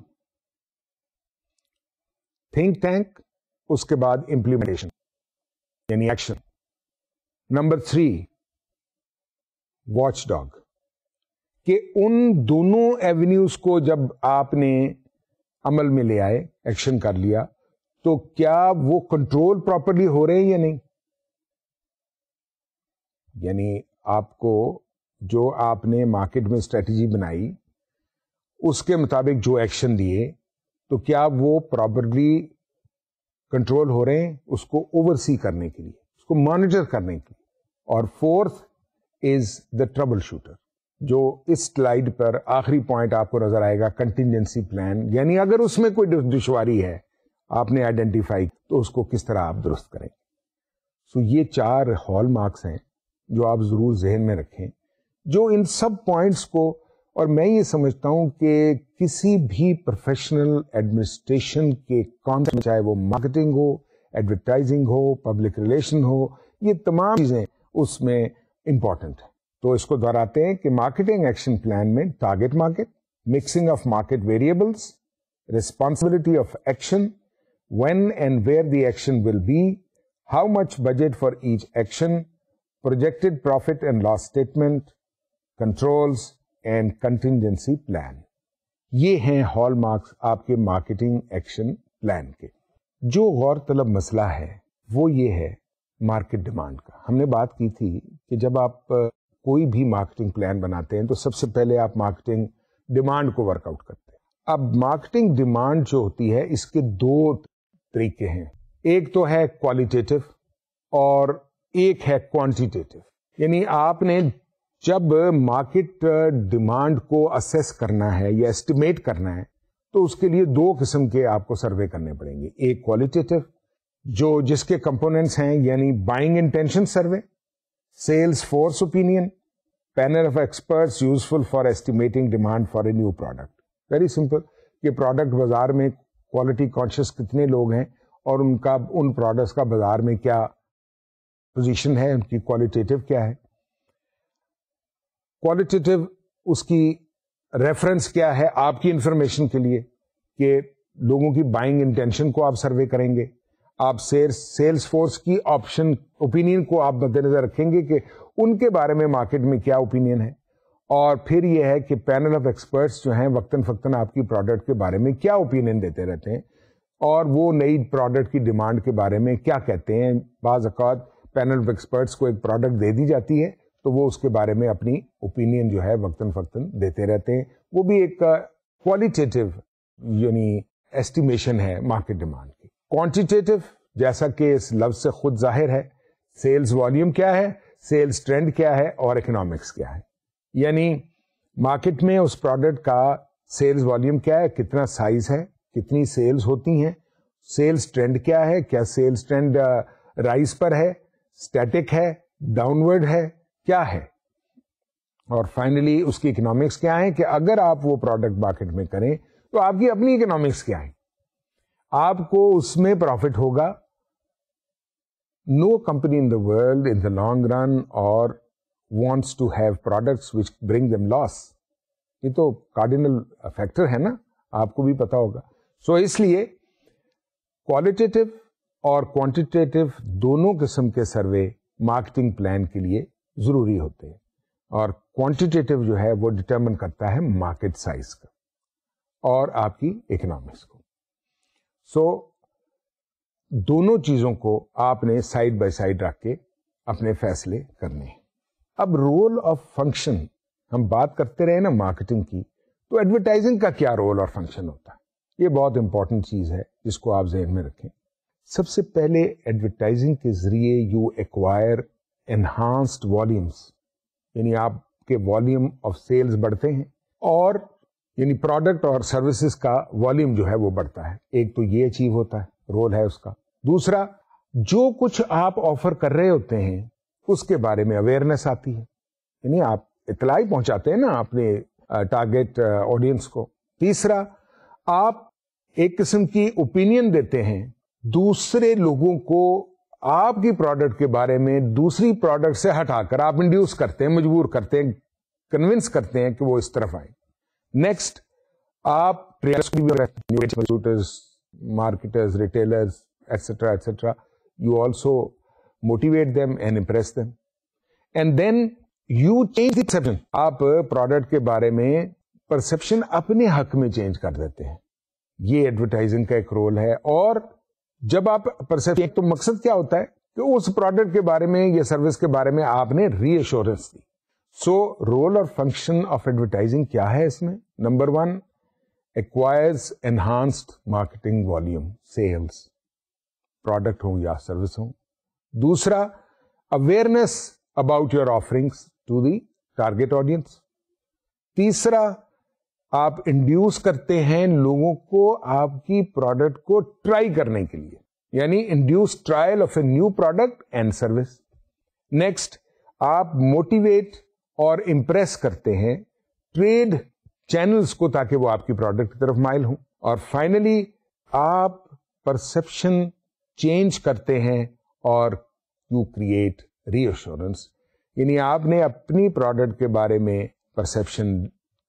थिंक टैंक उसके बाद इंप्लीमेंटेशन यानी एक्शन नंबर थ्री वॉचडॉग कि उन दोनों एवेन्यूज को जब आपने अमल में ले आए एक्शन कर लिया तो क्या वो कंट्रोल प्रॉपरली हो रहे हैं या नहीं यानी आपको जो आपने मार्केट में स्ट्रेटजी बनाई उसके मुताबिक जो एक्शन लिए तो क्या वो प्रॉपरली कंट्रोल हो रहे हैं उसको ओवरसी करने के लिए उसको मॉनिटर करने के लिए और fourth is the troubleshooter जो इस स्लाइड पर आखिरी पॉइंट आपको नजर आएगा कंटिजेंसी प्लान यानी अगर उसमें कोई दुश्वारी है आपने आइडेंटिफाई तो उसको किस तरह आप दुरुस्त करें सो so, ये चार हॉल मार्क्स हैं जो आप ज़रूर जहन में रखें जो इन सब पॉइंट्स को और मैं ये समझता हूँ कि किसी भी प्रोफेशनल एडमिनिस्ट्रेशन के कॉन्सेप्ट चाहे वो मार्केटिंग हो एडवर्टाइजिंग हो पब्लिक रिलेशन हो ये तमाम चीज़ें उसमें इंपॉर्टेंट है तो इसको दोहराते हैं कि मार्केटिंग एक्शन प्लान में target market mixing of market variables responsibility of action, when and where the action will be, how much budget for each action, projected profit and loss statement, controls and contingency plan. ये हैं hallmarks आपके marketing action plan के जो गौर तलब मसला है वो ये है मार्केट डिमांड का हमने बात की थी कि जब आप कोई भी मार्केटिंग प्लान बनाते हैं तो सबसे पहले आप मार्केटिंग डिमांड को वर्कआउट करते हैं अब मार्केटिंग डिमांड जो होती है इसके दो तरीके हैं एक तो है क्वालिटेटिव और एक है क्वांटिटेटिव यानी आपने जब मार्केट डिमांड को असेस करना है या एस्टिमेट करना है तो उसके लिए दो किस्म के आपको सर्वे करने पड़ेंगे एक क्वालिटेटिव जो जिसके कंपोनेंट्स हैं यानी buying intention survey Salesforce opinion, panel of experts useful for estimating demand for a new product. Very simple. ये प्रोडक्ट बाजार में क्वालिटी कॉन्शियस कितने लोग हैं और उनका उन प्रोडक्ट्स का बाजार में क्या पोजीशन है उनकी क्वालिटेटिव क्या है क्वालिटेटिव उसकी रेफरेंस क्या है आपकी इंफॉर्मेशन के लिए कि लोगों की बाइंग इंटेंशन को आप सर्वे करेंगे आप सेल सेल्स फोर्स की ऑप्शन ओपिनियन को आप मद्देनजर रखेंगे कि उनके बारे में मार्केट में क्या ओपिनियन है और फिर यह है कि पैनल ऑफ एक्सपर्ट्स जो हैं वक्ता फ़क्ता आपकी प्रोडक्ट के बारे में क्या ओपिनियन देते रहते हैं और वो नई प्रोडक्ट की डिमांड के बारे में क्या कहते हैं बाज़ अवत पैनल ऑफ एक्सपर्ट्स को एक प्रोडक्ट दे दी जाती है तो वो उसके बारे में अपनी ओपिनियन जो है वक्ता फ़क्ता देते रहते हैं वो भी एक क्वालिटेटिव यानी एस्टिमेशन है मार्केट डिमांड क्वांटिटेटिव जैसा कि इस लफ्ज से खुद जाहिर है सेल्स वॉल्यूम क्या है सेल्स ट्रेंड क्या है और इकोनॉमिक्स क्या है यानी मार्केट में उस प्रोडक्ट का सेल्स वॉल्यूम क्या है कितना साइज है कितनी सेल्स होती हैं सेल्स ट्रेंड क्या है क्या सेल्स ट्रेंड राइज पर है स्टैटिक है डाउनवर्ड है क्या है और फाइनली उसकी इकोनॉमिक्स क्या है कि अगर आप वो प्रोडक्ट मार्केट में करें तो आपकी अपनी इकोनॉमिक्स क्या है आपको उसमें प्रॉफिट होगा no company in the world in the long run और wants to have products which bring them loss ये तो कार्डिनल फैक्टर है ना आपको भी पता होगा सो so, इसलिए क्वालिटेटिव और क्वांटिटेटिव दोनों किस्म के सर्वे मार्केटिंग प्लान के लिए ज़रूरी होते हैं और क्वांटिटेटिव जो है वो डिटर्मन करता है मार्केट साइज का और आपकी इकोनॉमिक्स को सो so, दोनों चीजों को आपने साइड बाय साइड रख के अपने फैसले करने हैं अब रोल ऑफ फंक्शन हम बात करते रहे ना मार्केटिंग की तो एडवर्टाइजिंग का क्या रोल और फंक्शन होता है ये बहुत इंपॉर्टेंट चीज है जिसको आप जहन में रखें सबसे पहले एडवर्टाइजिंग के जरिए यू एक्वायर एनहांस्ड वॉल्यूम्स यानी आपके वॉल्यूम ऑफ सेल्स बढ़ते हैं और यानी प्रोडक्ट और सर्विसेज का वॉल्यूम जो है वो बढ़ता है एक तो ये अचीव होता है रोल है उसका दूसरा जो कुछ आप ऑफर कर रहे होते हैं उसके बारे में अवेयरनेस आती है यानी आप इतलाई पहुंचाते हैं ना अपने टारगेट ऑडियंस को तीसरा आप एक किस्म की ओपिनियन देते हैं दूसरे लोगों को आपकी प्रोडक्ट के बारे में दूसरी प्रोडक्ट से हटाकर आप इंड्यूस करते हैं मजबूर करते हैं कन्विंस करते हैं कि वो इस तरफ आए नेक्स्ट आप प्रेयर्स को भी new shooters marketers, retailers, etc., etc. You also motivate them and impress them. And then you change the आप प्रोडक्ट के बारे में परसेप्शन अपने हक में चेंज कर देते हैं ये एडवर्टाइजिंग का एक रोल है और जब आप परसेप्शन तो मकसद क्या होता है कि उस प्रोडक्ट के बारे में या सर्विस के बारे में आपने रीअश्योरेंस दी सो रोल और फंक्शन ऑफ एडवर्टाइजिंग क्या है इसमें number one acquires enhanced marketing volume sales product हों या सर्विस हों दूसरा awareness about your offerings to the target audience तीसरा आप इंड्यूस करते हैं लोगों को आपकी प्रोडक्ट को ट्राई करने के लिए यानी induce trial of a new product and service next आप मोटिवेट और इम्प्रेस करते हैं ट्रेड चैनल्स को ताकि वो आपकी प्रोडक्ट की तरफ माइल हों और फाइनली आप परसेप्शन चेंज करते हैं और यू क्रिएट रीअश्योरेंस यानी आपने अपनी प्रोडक्ट के बारे में परसेप्शन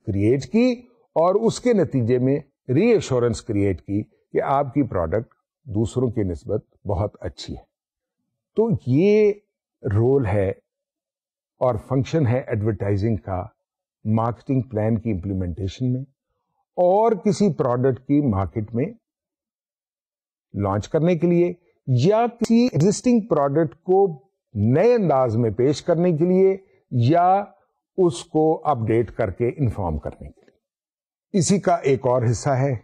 क्रिएट की और उसके नतीजे में रीअश्योरेंस क्रिएट की कि आपकी प्रोडक्ट दूसरों की नस्बत बहुत अच्छी है तो ये रोल है और फंक्शन है एडवर्टाइजिंग का मार्केटिंग प्लान की इंप्लीमेंटेशन में और किसी प्रोडक्ट की मार्केट में लॉन्च करने के लिए या किसी एग्जिस्टिंग प्रोडक्ट को नए अंदाज में पेश करने के लिए या उसको अपडेट करके इन्फॉर्म करने के लिए इसी का एक और हिस्सा है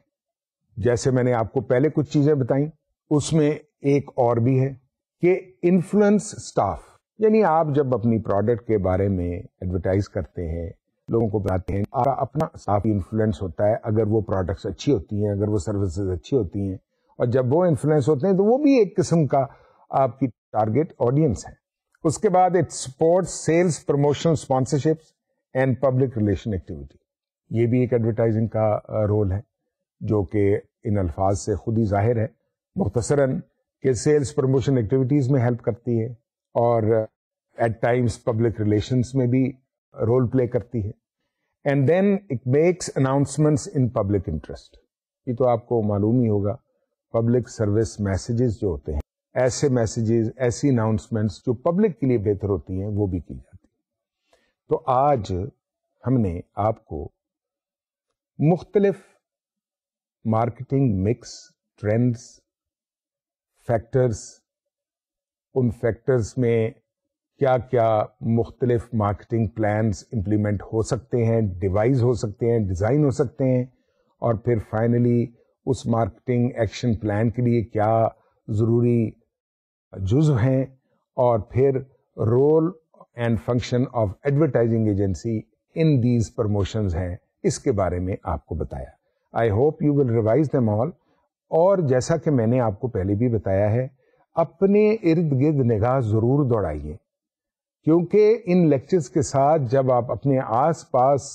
जैसे मैंने आपको पहले कुछ चीजें बताई उसमें एक और भी है कि इन्फ्लुएंस स्टाफ यानी आप जब अपनी प्रोडक्ट के बारे में एडवर्टाइज करते हैं लोगों को बताते हैं आपका अपना साफ इन्फ्लुएंस होता है अगर वो प्रोडक्ट्स अच्छी होती हैं अगर वो सर्विसेज अच्छी होती हैं और जब वो इन्फ्लुएंस होते हैं तो वो भी एक किस्म का आपकी टारगेट ऑडियंस है उसके बाद it support sales promotion sponsorships and public relation activity ये भी एक एडवर्टाइजिंग का रोल है जो कि इन अल्फाज से खुद ही जाहिर है मुख्तसरा कि सेल्स प्रमोशन एक्टिविटीज़ में हेल्प करती है और एट टाइम्स पब्लिक रिलेशंस में भी रोल प्ले करती है and then it makes announcements in public interest ये तो आपको मालूम ही होगा पब्लिक सर्विस मैसेजेस जो होते हैं ऐसे मैसेजेस ऐसी अनाउंसमेंट्स जो पब्लिक के लिए बेहतर होती हैं वो भी की जाती है तो आज हमने आपको मुख्तलफ मार्केटिंग मिक्स ट्रेंड्स फैक्टर्स उन फैक्टर्स में क्या क्या मुख्तलिफ मार्केटिंग प्लान्स इम्प्लीमेंट हो सकते हैं डिवाइस हो सकते हैं डिज़ाइन हो सकते हैं और फिर फाइनली उस मार्केटिंग एक्शन प्लान के लिए क्या ज़रूरी जुज्व हैं और फिर role and function of advertising agency in these promotions हैं इसके बारे में आपको बताया I hope you will revise them all और जैसा कि मैंने आपको पहले भी बताया है अपने इर्द गिर्द निगाह जरूर दौड़ाइए क्योंकि इन लेक्चर्स के साथ जब आप अपने आस पास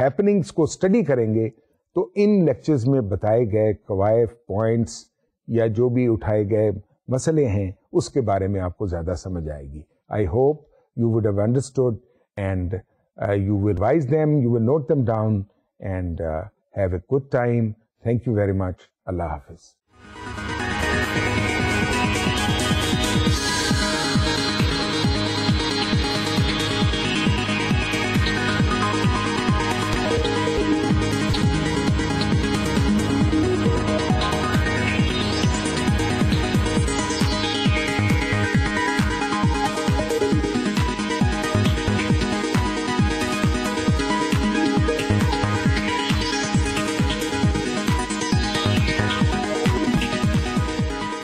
हैपनिंग्स को स्टडी करेंगे तो इन लेक्चर्स में बताए गए कवायफ पॉइंट्स या जो भी उठाए गए मसले हैं उसके बारे में आपको ज़्यादा समझ आएगी I hope you would have understood and you will wise them you will note them down and have a good time thank you very much अल्लाह हाफिज़